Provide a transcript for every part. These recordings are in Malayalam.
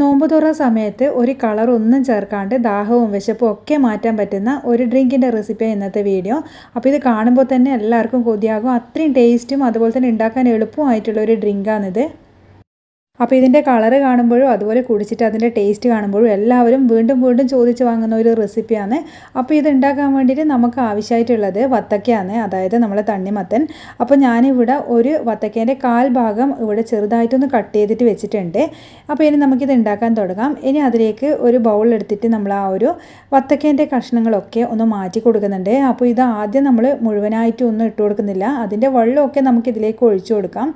നോമ്പ് തുറ സമയത്ത് ഒരു കളർ ഒന്നും ചേർക്കാണ്ട് ദാഹവും വിശപ്പും ഒക്കെ മാറ്റാൻ പറ്റുന്ന ഒരു ഡ്രിങ്കിൻ്റെ റെസിപ്പി ഇന്നത്തെ വീഡിയോ അപ്പോൾ ഇത് കാണുമ്പോൾ തന്നെ എല്ലാവർക്കും കൊതിയാകും അത്രയും ടേസ്റ്റും അതുപോലെ തന്നെ ഉണ്ടാക്കാൻ എളുപ്പമായിട്ടുള്ള ഒരു ഡ്രിങ്കാണിത് അപ്പോൾ ഇതിൻ്റെ കളറ് കാണുമ്പോഴും അതുപോലെ കുടിച്ചിട്ട് അതിൻ്റെ ടേസ്റ്റ് കാണുമ്പോഴും എല്ലാവരും വീണ്ടും വീണ്ടും ചോദിച്ച് വാങ്ങുന്ന ഒരു റെസിപ്പിയാണ് അപ്പോൾ ഇത് ഉണ്ടാക്കാൻ വേണ്ടിയിട്ട് നമുക്ക് ആവശ്യമായിട്ടുള്ളത് വത്തക്കയാണ് അതായത് നമ്മളെ തണ്ണിമത്തൻ അപ്പോൾ ഞാനിവിടെ ഒരു വത്തക്കേൻ്റെ കാൽ ഭാഗം ഇവിടെ ചെറുതായിട്ടൊന്ന് കട്ട് ചെയ്തിട്ട് വെച്ചിട്ടുണ്ട് അപ്പോൾ ഇനി നമുക്കിത് ഉണ്ടാക്കാൻ തുടങ്ങാം ഇനി അതിലേക്ക് ഒരു ബൗളെടുത്തിട്ട് നമ്മൾ ആ ഒരു വത്തക്കേൻ്റെ കഷ്ണങ്ങളൊക്കെ ഒന്ന് മാറ്റി കൊടുക്കുന്നുണ്ട് അപ്പോൾ ഇത് ആദ്യം നമ്മൾ മുഴുവനായിട്ട് ഒന്നും ഇട്ട് കൊടുക്കുന്നില്ല അതിൻ്റെ വെള്ളമൊക്കെ നമുക്കിതിലേക്ക് ഒഴിച്ചു കൊടുക്കാം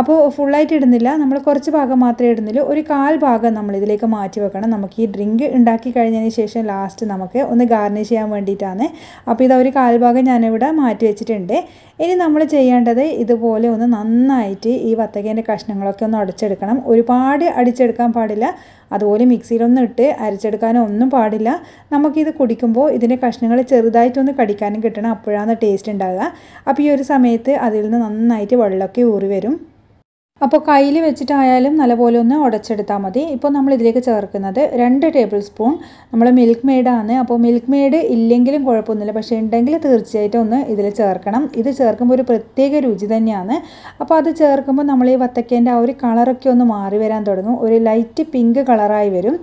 അപ്പോൾ ഫുള്ളായിട്ട് ഇടുന്നില്ല നമ്മൾ കുറച്ച് ഭാഗം മാത്രമേ ഇടുന്നുള്ളൂ ഒരു കാൽ ഭാഗം നമ്മൾ ഇതിലേക്ക് മാറ്റി വെക്കണം നമുക്ക് ഈ ഡ്രിങ്ക് ഉണ്ടാക്കി കഴിഞ്ഞതിന് ശേഷം ലാസ്റ്റ് നമുക്ക് ഒന്ന് ഗാർണിഷ് ചെയ്യാൻ വേണ്ടിയിട്ടാണ് അപ്പോൾ ഇതൊരു ഒരു കാൽ ഭാഗം ഞാനിവിടെ മാറ്റി വെച്ചിട്ടുണ്ട് ഇനി നമ്മൾ ചെയ്യേണ്ടത് ഇതുപോലെ ഒന്ന് നന്നായിട്ട് ഈ വത്തകേൻ്റെ കഷ്ണങ്ങളൊക്കെ ഒന്ന് അടച്ചെടുക്കണം ഒരുപാട് അടിച്ചെടുക്കാൻ പാടില്ല അതുപോലെ മിക്സിയിലൊന്നും ഇട്ട് അരച്ചെടുക്കാനോ ഒന്നും പാടില്ല നമുക്കിത് കുടിക്കുമ്പോൾ ഇതിൻ്റെ കഷ്ണങ്ങൾ ചെറുതായിട്ടൊന്ന് കടിക്കാനും കിട്ടണം അപ്പോഴാണ് ടേസ്റ്റ് ഉണ്ടാകുക അപ്പോൾ ഈ ഒരു സമയത്ത് അതിൽ നിന്ന് നന്നായിട്ട് വെള്ളമൊക്കെ ഊറി വരും അപ്പോൾ കയ്യിൽ വെച്ചിട്ടായാലും നല്ലപോലെ ഒന്ന് ഉടച്ചെടുത്താൽ മതി ഇപ്പോൾ നമ്മൾ ഇതിലേക്ക് ചേർക്കുന്നത് രണ്ട് ടേബിൾ സ്പൂൺ നമ്മൾ മിൽക്ക് മെയ്ഡാണ് അപ്പോൾ മിൽക്ക് മെയ്ഡ് ഇല്ലെങ്കിലും കുഴപ്പമൊന്നുമില്ല പക്ഷേ ഉണ്ടെങ്കിൽ തീർച്ചയായിട്ടും ഒന്ന് ഇതിൽ ചേർക്കണം ഇത് ചേർക്കുമ്പോൾ ഒരു പ്രത്യേക രുചി തന്നെയാണ് അപ്പോൾ അത് ചേർക്കുമ്പോൾ നമ്മൾ ഈ വത്തക്കേൻ്റെ ആ ഒരു കളറൊക്കെ ഒന്ന് മാറി വരാൻ തുടങ്ങും ഒരു ലൈറ്റ് പിങ്ക് കളറായി വരും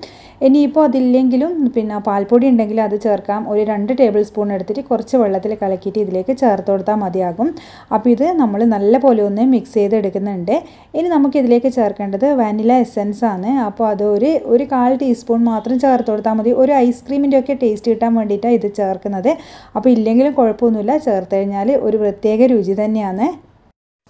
ഇനിയിപ്പോൾ അതില്ലെങ്കിലും പിന്നെ പാൽപ്പൊടി ഉണ്ടെങ്കിൽ അത് ചേർക്കാം ഒരു രണ്ട് ടേബിൾ സ്പൂൺ എടുത്തിട്ട് കുറച്ച് വെള്ളത്തിൽ കലക്കിയിട്ട് ഇതിലേക്ക് ചേർത്ത് കൊടുത്താൽ മതിയാകും അപ്പോൾ ഇത് നമ്മൾ നല്ല പോലെ ഒന്ന് മിക്സ് ചെയ്ത് എടുക്കുന്നുണ്ട് ഇനി നമുക്ക് ഇതിലേക്ക് ചേർക്കേണ്ടത് വാനില എസെൻസ് ആണ് അപ്പോൾ അത് ഒരു ഒരു കാൽ ടീസ്പൂൺ മാത്രം ചേർത്ത് കൊടുത്താൽ മതി ഒരു ഐസ്ക്രീമിൻ്റെ ഒക്കെ ടേസ്റ്റ് കിട്ടാൻ വേണ്ടിയിട്ടാണ് ഇത് ചേർക്കുന്നത് അപ്പോൾ ഇല്ലെങ്കിലും കുഴപ്പമൊന്നുമില്ല ചേർത്ത് കഴിഞ്ഞാൽ ഒരു പ്രത്യേക രുചി തന്നെയാണ്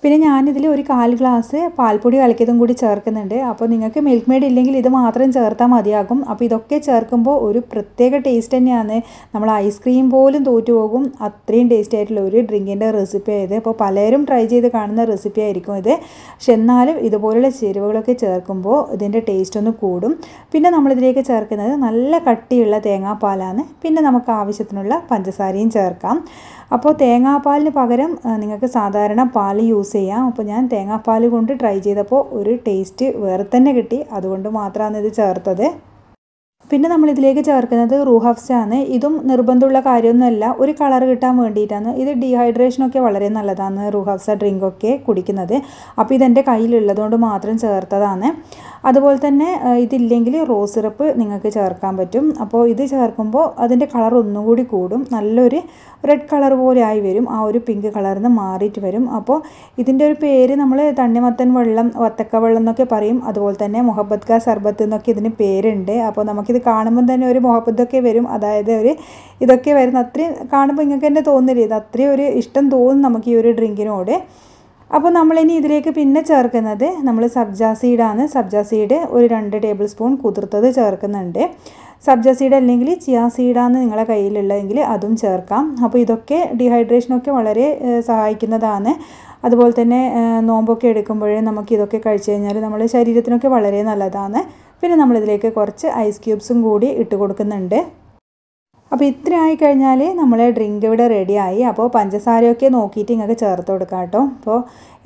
പിന്നെ ഞാനിതിൽ ഒരു കാൽ ഗ്ലാസ് പാൽപ്പൊടി കലക്കിയതും കൂടി ചേർക്കുന്നുണ്ട് അപ്പോൾ നിങ്ങൾക്ക് മിൽക്ക് മെയ്ഡ് ഇല്ലെങ്കിൽ ഇത് മാത്രം ചേർത്താൽ മതിയാകും അപ്പോൾ ഇതൊക്കെ ചേർക്കുമ്പോൾ ഒരു പ്രത്യേക ടേസ്റ്റ് തന്നെയാണ് നമ്മൾ ഐസ്ക്രീം പോലും തോറ്റു പോകും അത്രയും ടേസ്റ്റ് ആയിട്ടുള്ള ഒരു ഡ്രിങ്കിൻ്റെ റെസിപ്പി ആയത് അപ്പോൾ പലരും ട്രൈ ചെയ്ത് കാണുന്ന റെസിപ്പി ആയിരിക്കും ഇത് പക്ഷെ എന്നാലും ഇതുപോലുള്ള ചേരുവകളൊക്കെ ചേർക്കുമ്പോൾ ഇതിൻ്റെ ടേസ്റ്റ് ഒന്ന് കൂടും പിന്നെ നമ്മളിതിലേക്ക് ചേർക്കുന്നത് നല്ല കട്ടിയുള്ള തേങ്ങാപ്പാലാണ് പിന്നെ നമുക്ക് ആവശ്യത്തിനുള്ള പഞ്ചസാരയും ചേർക്കാം അപ്പോൾ തേങ്ങാപ്പാലിന് പകരം നിങ്ങൾക്ക് സാധാരണ പാൽ യൂസ് യൂസ് ചെയ്യാം അപ്പോൾ ഞാൻ തേങ്ങാപ്പാൽ കൊണ്ട് ട്രൈ ചെയ്തപ്പോൾ ഒരു ടേസ്റ്റ് വേറെ തന്നെ കിട്ടി അതുകൊണ്ട് മാത്രമാണ് ഇത് ചേർത്തത് പിന്നെ നമ്മളിതിലേക്ക് ചേർക്കുന്നത് റൂഹഫ്സാണ് ഇതും നിർബന്ധമുള്ള കാര്യമൊന്നുമല്ല ഒരു കളർ കിട്ടാൻ വേണ്ടിയിട്ടാണ് ഇത് ഡീഹൈഡ്രേഷനൊക്കെ വളരെ നല്ലതാണ് റൂഹഫ്സ ഡ്രിങ്കൊക്കെ കുടിക്കുന്നത് അപ്പോൾ ഇതെൻ്റെ കയ്യിലുള്ളതുകൊണ്ട് മാത്രം ചേർത്തതാണ് അതുപോലെ തന്നെ ഇതില്ലെങ്കിൽ റോസ് സിറപ്പ് നിങ്ങൾക്ക് ചേർക്കാൻ പറ്റും അപ്പോൾ ഇത് ചേർക്കുമ്പോൾ അതിൻ്റെ കളർ ഒന്നുകൂടി കൂടും നല്ലൊരു റെഡ് കളർ പോലെ ആയി വരും ആ ഒരു പിങ്ക് കളറിൽ നിന്ന് മാറിയിട്ട് വരും അപ്പോൾ ഇതിൻ്റെ ഒരു പേര് നമ്മൾ തണ്ണിമത്തൻ വെള്ളം വത്തക്ക വെള്ളം എന്നൊക്കെ പറയും അതുപോലെ തന്നെ മുഹബത്ത് ഗ സർബത്ത് എന്നൊക്കെ ഇതിന് പേരുണ്ട് അപ്പോൾ നമുക്കിത് കാണുമ്പം തന്നെ ഒരു മുഹബത്തൊക്കെ വരും അതായത് ഒരു ഇതൊക്കെ വരുന്ന അത്രയും കാണുമ്പോൾ ഇങ്ങനെ തന്നെ തോന്നില്ല ഇത് അത്രയും ഒരു ഇഷ്ടം തോന്നും നമുക്ക് ഈ ഒരു ഡ്രിങ്കിനോട് അപ്പോൾ നമ്മളിനി ഇതിലേക്ക് പിന്നെ ചേർക്കുന്നത് നമ്മൾ സബ്ജ സീഡാണ് സബ്ജ സീഡ് ഒരു രണ്ട് ടേബിൾ സ്പൂൺ കുതിർത്തത് ചേർക്കുന്നുണ്ട് സബ്ജ സീഡ് അല്ലെങ്കിൽ ചിയാ സീഡാണ് നിങ്ങളെ കയ്യിലുള്ളതെങ്കിൽ അതും ചേർക്കാം അപ്പോൾ ഇതൊക്കെ ഡീഹൈഡ്രേഷനൊക്കെ വളരെ സഹായിക്കുന്നതാണ് അതുപോലെ തന്നെ നോമ്പൊക്കെ എടുക്കുമ്പോഴേ നമുക്ക് ഇതൊക്കെ കഴിച്ചു കഴിഞ്ഞാൽ നമ്മുടെ ശരീരത്തിനൊക്കെ വളരെ നല്ലതാണ് പിന്നെ നമ്മളിതിലേക്ക് കുറച്ച് ഐസ് ക്യൂബ്സും കൂടി ഇട്ട് കൊടുക്കുന്നുണ്ട് അപ്പോൾ ഇത്ര ആയി കഴിഞ്ഞാൽ നമ്മളെ ഡ്രിങ്ക് ഇവിടെ റെഡിയായി അപ്പോൾ പഞ്ചസാരയൊക്കെ നോക്കിയിട്ട് ഇങ്ങനെ ചേർത്ത് കൊടുക്കാം കേട്ടോ അപ്പോൾ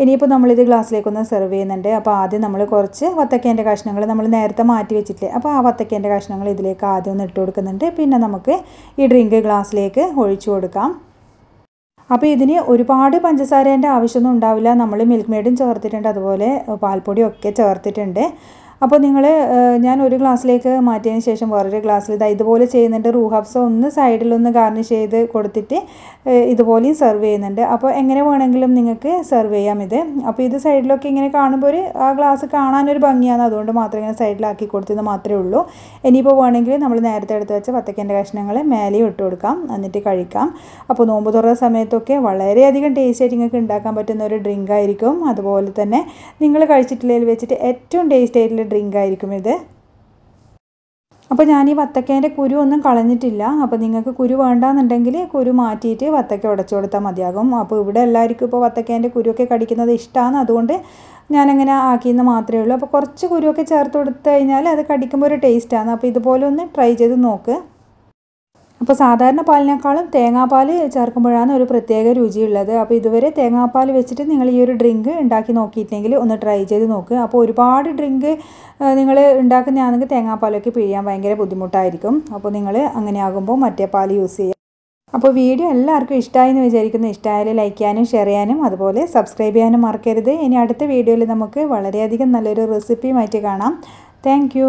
ഇനിയിപ്പോൾ നമ്മളിത് ഗ്ലാസ്സിലേക്കൊന്ന് സെർവ് ചെയ്യുന്നുണ്ട് അപ്പോൾ ആദ്യം നമ്മൾ കുറച്ച് വത്തക്കേൻ്റെ കഷ്ണങ്ങൾ നമ്മൾ നേരത്തെ മാറ്റി വെച്ചിട്ടില്ലേ അപ്പോൾ ആ വത്തക്കേൻ്റെ കഷ്ണങ്ങൾ ഇതിലേക്ക് ആദ്യം ഒന്ന് ഇട്ട് കൊടുക്കുന്നുണ്ട് പിന്നെ നമുക്ക് ഈ ഡ്രിങ്ക് ഗ്ലാസ്സിലേക്ക് ഒഴിച്ചു കൊടുക്കാം അപ്പോൾ ഇതിന് ഒരുപാട് പഞ്ചസാരേൻ്റെ ആവശ്യമൊന്നും ഉണ്ടാവില്ല നമ്മൾ മിൽക്ക് മെയ്ഡും ചേർത്തിട്ടുണ്ട് അതുപോലെ പാൽപ്പൊടിയൊക്കെ ചേർത്തിട്ടുണ്ട് അപ്പോൾ നിങ്ങൾ ഞാൻ ഒരു ഗ്ലാസ്സിലേക്ക് മാറ്റിയതിന് ശേഷം വേറൊരു ഗ്ലാസ്സിൽ ഇതാ ഇതുപോലെ ചെയ്യുന്നുണ്ട് റൂ ഒന്ന് സൈഡിലൊന്ന് ഗാർണിഷ് ചെയ്ത് കൊടുത്തിട്ട് ഇതുപോലെയും സെർവ് ചെയ്യുന്നുണ്ട് അപ്പോൾ എങ്ങനെ വേണമെങ്കിലും നിങ്ങൾക്ക് സെർവ് ചെയ്യാം ഇത് അപ്പോൾ ഇത് സൈഡിലൊക്കെ ഇങ്ങനെ കാണുമ്പോൾ ഒരു ആ ഗ്ലാസ് കാണാനൊരു ഭംഗിയാണ് അതുകൊണ്ട് മാത്രം ഇങ്ങനെ സൈഡിലാക്കി കൊടുത്തെന്ന് മാത്രമേ ഉള്ളൂ ഇനിയിപ്പോൾ വേണമെങ്കിൽ നമ്മൾ നേരത്തെ എടുത്ത് വെച്ച വത്തക്കേൻ്റെ കഷ്ണങ്ങൾ മേലെയും ഇട്ട് കൊടുക്കാം എന്നിട്ട് കഴിക്കാം അപ്പോൾ നോമ്പ് തുറ സമയത്തൊക്കെ വളരെയധികം ടേസ്റ്റ് ആയിട്ട് നിങ്ങൾക്ക് ഉണ്ടാക്കാൻ പറ്റുന്ന ഒരു ഡ്രിങ്ക് ആയിരിക്കും അതുപോലെ തന്നെ നിങ്ങൾ കഴിച്ചിട്ടില്ലെങ്കിൽ വെച്ചിട്ട് ഏറ്റവും ടേസ്റ്റ് ആയിട്ടുള്ള ഡ്രിങ്ക് ആയിരിക്കും ഇത് അപ്പോൾ ഞാൻ ഈ വത്തക്കേൻ്റെ കുരു ഒന്നും കളഞ്ഞിട്ടില്ല അപ്പോൾ നിങ്ങൾക്ക് കുരു വേണ്ടാന്നുണ്ടെങ്കിൽ കുരു മാറ്റിയിട്ട് വത്തക്ക ഉടച്ചു കൊടുത്താൽ മതിയാകും അപ്പോൾ ഇവിടെ എല്ലാവർക്കും ഇപ്പോൾ വത്തക്കേൻ്റെ കുരുവൊക്കെ കടിക്കുന്നത് ഇഷ്ടമാണ് അതുകൊണ്ട് ഞാനങ്ങനെ ആക്കിയെന്ന് മാത്രമേ ഉള്ളൂ അപ്പോൾ കുറച്ച് കുരുവൊക്കെ ചേർത്ത് കൊടുത്തു കഴിഞ്ഞാൽ അത് കടിക്കുമ്പോൾ ഒരു ടേസ്റ്റാണ് അപ്പോൾ ഇതുപോലെ ഒന്ന് ട്രൈ ചെയ്ത് നോക്ക് അപ്പോൾ സാധാരണ പാലിനേക്കാളും തേങ്ങാപ്പാൽ ചേർക്കുമ്പോഴാണ് ഒരു പ്രത്യേക രുചിയുള്ളത് അപ്പോൾ ഇതുവരെ തേങ്ങാപ്പാൽ വെച്ചിട്ട് നിങ്ങൾ ഈ ഒരു ഡ്രിങ്ക് ഉണ്ടാക്കി നോക്കിയിട്ടുണ്ടെങ്കിൽ ഒന്ന് ട്രൈ ചെയ്ത് നോക്കുക അപ്പോൾ ഒരുപാട് ഡ്രിങ്ക് നിങ്ങൾ ഉണ്ടാക്കുന്നതാണെങ്കിൽ തേങ്ങാപ്പാലൊക്കെ പിഴിയാൻ ഭയങ്കര ബുദ്ധിമുട്ടായിരിക്കും അപ്പോൾ നിങ്ങൾ അങ്ങനെ ആകുമ്പോൾ മറ്റേ പാൽ യൂസ് ചെയ്യുക അപ്പോൾ വീഡിയോ എല്ലാവർക്കും എന്ന് വിചാരിക്കുന്നു ഇഷ്ടമായാലും ലൈക്ക് ചെയ്യാനും ഷെയർ ചെയ്യാനും അതുപോലെ സബ്സ്ക്രൈബ് ചെയ്യാനും മറക്കരുത് ഇനി അടുത്ത വീഡിയോയിൽ നമുക്ക് വളരെയധികം നല്ലൊരു റെസിപ്പിയുമായിട്ട് കാണാം താങ്ക്